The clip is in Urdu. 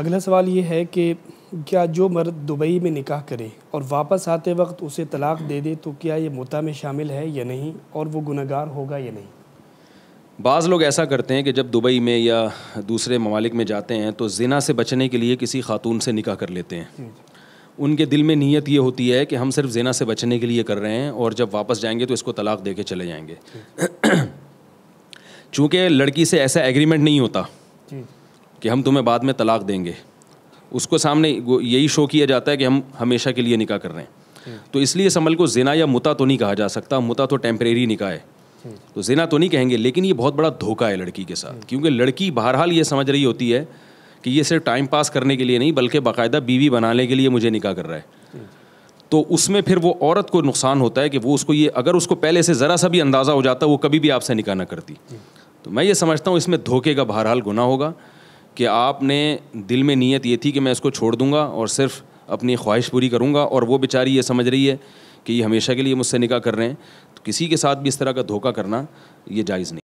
اگلا سوال یہ ہے کہ کیا جو مرد دبئی میں نکاح کرے اور واپس آتے وقت اسے طلاق دے دے تو کیا یہ متا میں شامل ہے یا نہیں اور وہ گناہ گار ہوگا یا نہیں بعض لوگ ایسا کرتے ہیں کہ جب دبئی میں یا دوسرے ممالک میں جاتے ہیں تو زنا سے بچنے کے لیے کسی خاتون سے نکاح کر لیتے ہیں جی، جی۔ ان کے دل میں نیت یہ ہوتی ہے کہ ہم صرف زینہ سے بچنے کے لیے کر رہے ہیں اور جب واپس جائیں گے تو اس کو طلاق دے کے چلے جائیں گے جی۔ چونکہ لڑکی سے ایسا ایگریمنٹ نہیں ہوتا کہ ہم تمہیں بعد میں طلاق دیں گے اس کو سامنے یہی شو کیا جاتا ہے کہ ہم ہمیشہ کے لیے نکاح کر رہے ہیں تو اس لیے اس عمل کو زنا یا متا تو نہیں کہا جا سکتا متا تو ٹیمپریری نکاح ہے تو زنا تو نہیں کہیں گے لیکن یہ بہت بڑا دھوکا ہے لڑکی کے ساتھ کیونکہ لڑکی بہرحال یہ سمجھ رہی ہوتی ہے کہ یہ صرف ٹائم پاس کرنے کے لیے نہیں بلکہ باقاعدہ بیوی بنانے کے لیے مجھے نکاح کر رہا ہے تو اس میں پھر وہ عورت کو نقصان ہوتا ہے کہ وہ اس کو یہ اگر اس کو پہلے سے ذرا سا بھی اندازہ ہو جاتا ہے وہ کبھی بھی آپ سے نکاح نہ کرتی تو میں یہ سمجھتا ہوں اس میں دھوکے کا بہرحال گناہ ہوگا کہ آپ نے دل میں نیت یہ تھی کہ میں اس کو چھوڑ دوں گا اور صرف اپنی خواہش پوری کروں گا اور وہ بیچاری یہ سمجھ رہی ہے کہ یہ ہمیشہ کے لیے مجھ سے نکاح کر رہے ہیں تو کسی کے ساتھ بھی اس طرح کا دھوکہ کرنا یہ جائز نہیں